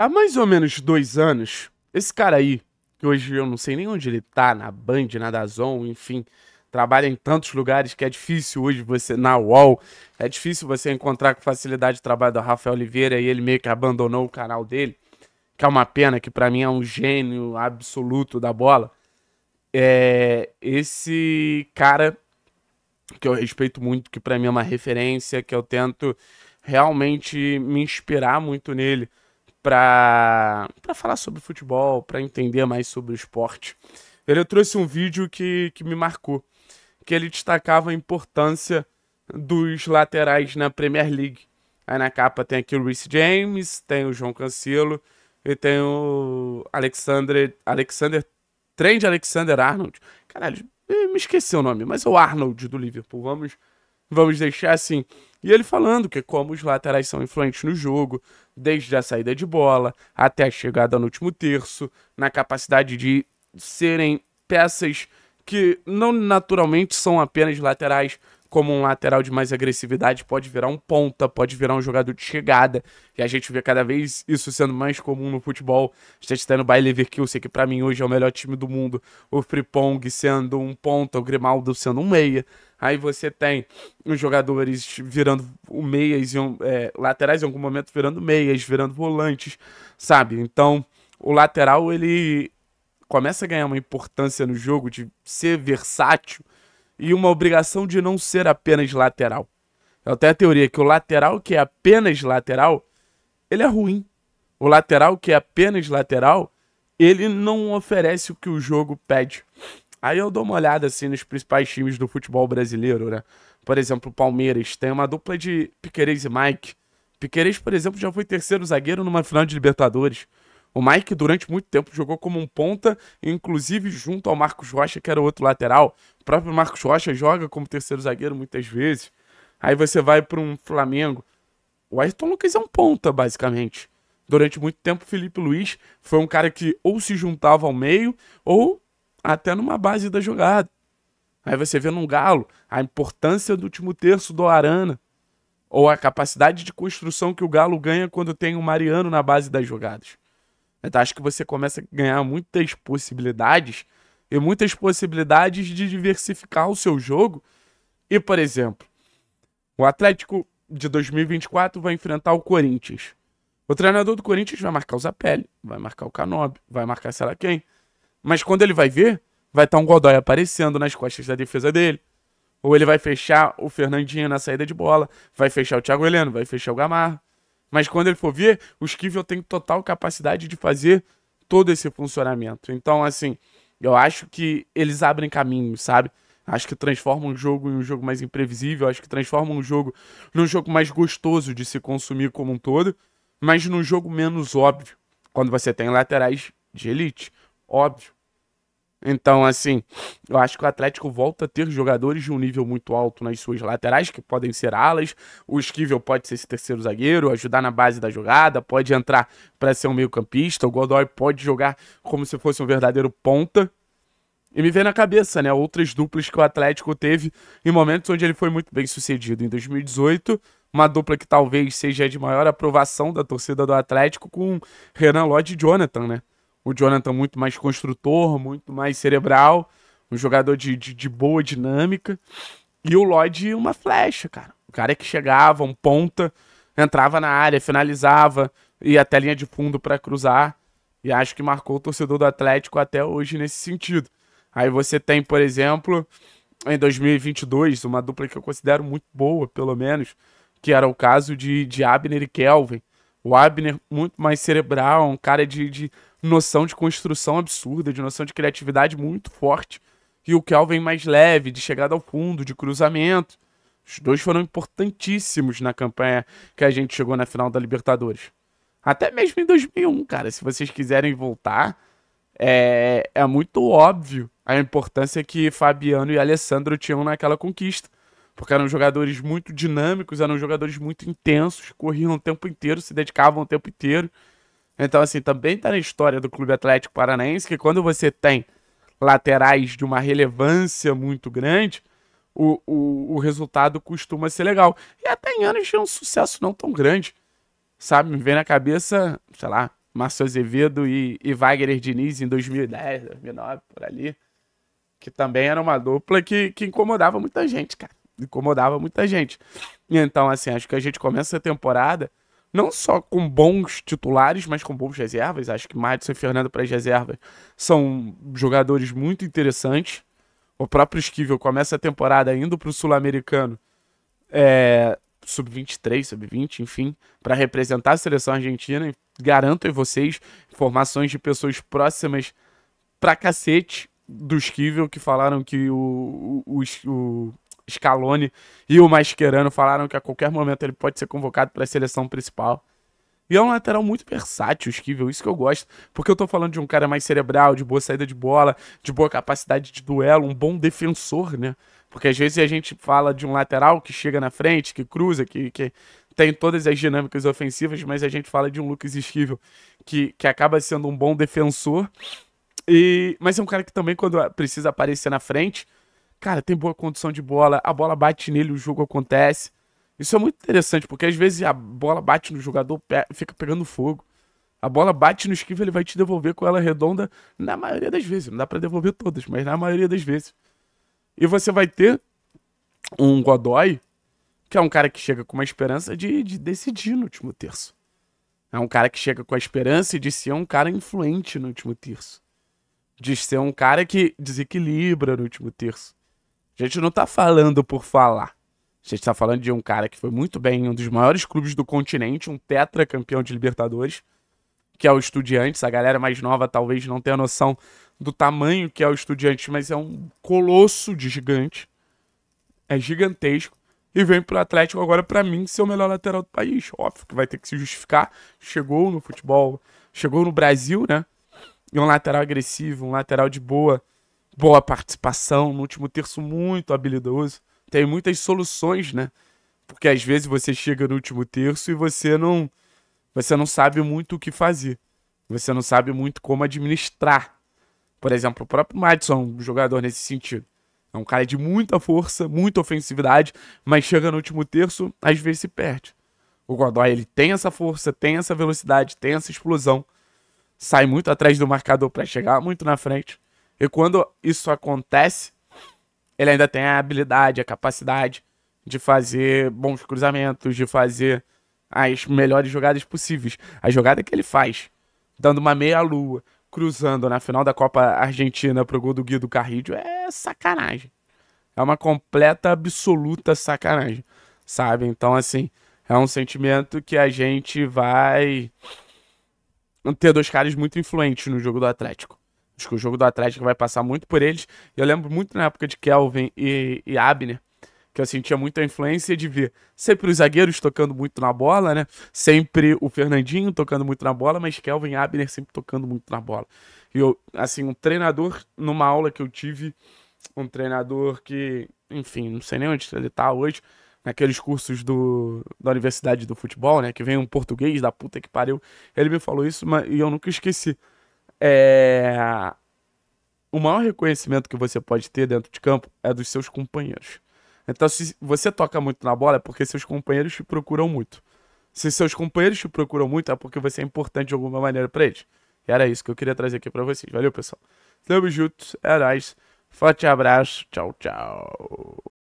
Há mais ou menos dois anos, esse cara aí, que hoje eu não sei nem onde ele tá, na Band, na Dazon, enfim, trabalha em tantos lugares que é difícil hoje você, na UOL, é difícil você encontrar com facilidade o trabalho do Rafael Oliveira e ele meio que abandonou o canal dele, que é uma pena, que para mim é um gênio absoluto da bola. É, esse cara, que eu respeito muito, que para mim é uma referência, que eu tento realmente me inspirar muito nele para falar sobre futebol, para entender mais sobre o esporte. Ele trouxe um vídeo que, que me marcou, que ele destacava a importância dos laterais na Premier League. Aí na capa tem aqui o Reece James, tem o João Cancelo e tem o Alexander, Alexander Trent Alexander Arnold. Caralho, me esqueci o nome, mas é o Arnold do Liverpool. Vamos vamos deixar assim. E ele falando que como os laterais são influentes no jogo, desde a saída de bola até a chegada no último terço, na capacidade de serem peças que não naturalmente são apenas laterais, como um lateral de mais agressividade pode virar um ponta, pode virar um jogador de chegada, e a gente vê cada vez isso sendo mais comum no futebol. Está estando o Bayer Leverkusen, que para mim hoje é o melhor time do mundo, o Fripong sendo um ponta, o Grimaldo sendo um meia. Aí você tem os jogadores virando o meias, é, laterais em algum momento virando meias, virando volantes, sabe? Então, o lateral, ele começa a ganhar uma importância no jogo de ser versátil e uma obrigação de não ser apenas lateral. Eu tenho a teoria que o lateral que é apenas lateral, ele é ruim. O lateral que é apenas lateral, ele não oferece o que o jogo pede. Aí eu dou uma olhada assim nos principais times do futebol brasileiro, né? Por exemplo, o Palmeiras tem uma dupla de Piquerez e Mike. Piquerez, por exemplo, já foi terceiro zagueiro numa final de Libertadores. O Mike, durante muito tempo, jogou como um ponta, inclusive junto ao Marcos Rocha, que era outro lateral. O próprio Marcos Rocha joga como terceiro zagueiro muitas vezes. Aí você vai para um Flamengo. O Ayrton Lucas é um ponta, basicamente. Durante muito tempo, Felipe Luiz foi um cara que ou se juntava ao meio ou até numa base da jogada. Aí você vê num galo a importância do último terço do Arana, ou a capacidade de construção que o galo ganha quando tem o Mariano na base das jogadas. Então, acho que você começa a ganhar muitas possibilidades e muitas possibilidades de diversificar o seu jogo. E, por exemplo, o Atlético de 2024 vai enfrentar o Corinthians. O treinador do Corinthians vai marcar o Zapelli, vai marcar o Canobi, vai marcar sei lá quem. Mas quando ele vai ver, vai estar tá um Godoy aparecendo nas costas da defesa dele. Ou ele vai fechar o Fernandinho na saída de bola, vai fechar o Thiago Heleno, vai fechar o Gamarra. Mas quando ele for ver, o Esquivel tem total capacidade de fazer todo esse funcionamento. Então, assim, eu acho que eles abrem caminho, sabe? Acho que transformam um jogo em um jogo mais imprevisível, acho que transformam um jogo num jogo mais gostoso de se consumir como um todo, mas num jogo menos óbvio, quando você tem laterais de elite. Óbvio. Então, assim, eu acho que o Atlético volta a ter jogadores de um nível muito alto nas suas laterais, que podem ser alas. O Esquivel pode ser esse terceiro zagueiro, ajudar na base da jogada, pode entrar para ser um meio-campista. O Godoy pode jogar como se fosse um verdadeiro ponta. E me vem na cabeça, né? Outras duplas que o Atlético teve em momentos onde ele foi muito bem sucedido. Em 2018, uma dupla que talvez seja de maior aprovação da torcida do Atlético com Renan Lodge e Jonathan, né? o Jonathan muito mais construtor, muito mais cerebral, um jogador de, de, de boa dinâmica. E o Lloyd uma flecha, cara. O cara é que chegava, um ponta, entrava na área, finalizava, ia até a linha de fundo para cruzar. E acho que marcou o torcedor do Atlético até hoje nesse sentido. Aí você tem, por exemplo, em 2022, uma dupla que eu considero muito boa, pelo menos, que era o caso de, de Abner e Kelvin. O Abner muito mais cerebral, um cara de, de noção de construção absurda, de noção de criatividade muito forte. E o Kelvin mais leve, de chegada ao fundo, de cruzamento. Os dois foram importantíssimos na campanha que a gente chegou na final da Libertadores. Até mesmo em 2001, cara. Se vocês quiserem voltar, é, é muito óbvio a importância que Fabiano e Alessandro tinham naquela conquista. Porque eram jogadores muito dinâmicos, eram jogadores muito intensos, corriam o tempo inteiro, se dedicavam o tempo inteiro. Então, assim, também tá na história do Clube Atlético Paranaense que quando você tem laterais de uma relevância muito grande, o, o, o resultado costuma ser legal. E até em anos de um sucesso não tão grande. Sabe, me vem na cabeça, sei lá, Márcio Azevedo e, e Wagner Diniz em 2010, 2009, por ali. Que também era uma dupla que, que incomodava muita gente, cara. Incomodava muita gente. Então, assim, acho que a gente começa a temporada não só com bons titulares, mas com bons reservas. Acho que Madison e Fernando para as reservas são jogadores muito interessantes. O próprio Esquivel começa a temporada indo para o Sul-Americano, é, sub-23, sub-20, enfim, para representar a seleção argentina. Garanto a vocês informações de pessoas próximas para cacete do Esquivel que falaram que o, o, o, Scaloni e o Mascherano falaram que a qualquer momento ele pode ser convocado para a seleção principal. E é um lateral muito versátil, Esquivel, isso que eu gosto. Porque eu tô falando de um cara mais cerebral, de boa saída de bola, de boa capacidade de duelo, um bom defensor, né? Porque às vezes a gente fala de um lateral que chega na frente, que cruza, que, que tem todas as dinâmicas ofensivas, mas a gente fala de um Lucas Esquivel que, que acaba sendo um bom defensor. E, mas é um cara que também, quando precisa aparecer na frente, cara, tem boa condição de bola, a bola bate nele, o jogo acontece. Isso é muito interessante, porque às vezes a bola bate no jogador, fica pegando fogo. A bola bate no esquiva, ele vai te devolver com ela redonda na maioria das vezes. Não dá para devolver todas, mas na maioria das vezes. E você vai ter um Godoy, que é um cara que chega com uma esperança de, de decidir no último terço. É um cara que chega com a esperança de ser um cara influente no último terço. De ser um cara que desequilibra no último terço. A gente não está falando por falar. A gente está falando de um cara que foi muito bem em um dos maiores clubes do continente, um tetracampeão de Libertadores, que é o Estudiantes. A galera mais nova talvez não tenha noção do tamanho que é o Estudiantes, mas é um colosso de gigante. É gigantesco. E vem pro Atlético agora, para mim, ser o melhor lateral do país. Óbvio que vai ter que se justificar. Chegou no futebol, chegou no Brasil, né? E um lateral agressivo, um lateral de boa boa participação, no último terço muito habilidoso. Tem muitas soluções, né? Porque às vezes você chega no último terço e você não você não sabe muito o que fazer. Você não sabe muito como administrar. Por exemplo, o próprio Madison, um jogador nesse sentido. É um cara de muita força, muita ofensividade, mas chega no último terço, às vezes se perde. O Godoy ele tem essa força, tem essa velocidade, tem essa explosão. Sai muito atrás do marcador para chegar muito na frente. E quando isso acontece, ele ainda tem a habilidade, a capacidade de fazer bons cruzamentos, de fazer as melhores jogadas possíveis. A jogada que ele faz, dando uma meia-lua, cruzando na final da Copa Argentina pro gol do Guido Carrillo, é sacanagem. É uma completa, absoluta sacanagem, sabe? Então, assim, é um sentimento que a gente vai ter dois caras muito influentes no jogo do Atlético. Acho que o jogo do Atlético vai passar muito por eles. Eu lembro muito na época de Kelvin e, e Abner, que eu sentia muita influência de ver sempre os zagueiros tocando muito na bola, né? Sempre o Fernandinho tocando muito na bola, mas Kelvin e Abner sempre tocando muito na bola. E eu, assim, um treinador, numa aula que eu tive, um treinador que, enfim, não sei nem onde ele tá hoje, naqueles cursos do, da Universidade do Futebol, né? Que vem um português da puta que pariu. Ele me falou isso mas, e eu nunca esqueci. É... O maior reconhecimento que você pode ter dentro de campo é dos seus companheiros. Então, se você toca muito na bola, é porque seus companheiros te procuram muito. Se seus companheiros te procuram muito, é porque você é importante de alguma maneira para eles. E era isso que eu queria trazer aqui para vocês. Valeu, pessoal. Tamo junto. É nóis. Forte abraço. Tchau, tchau.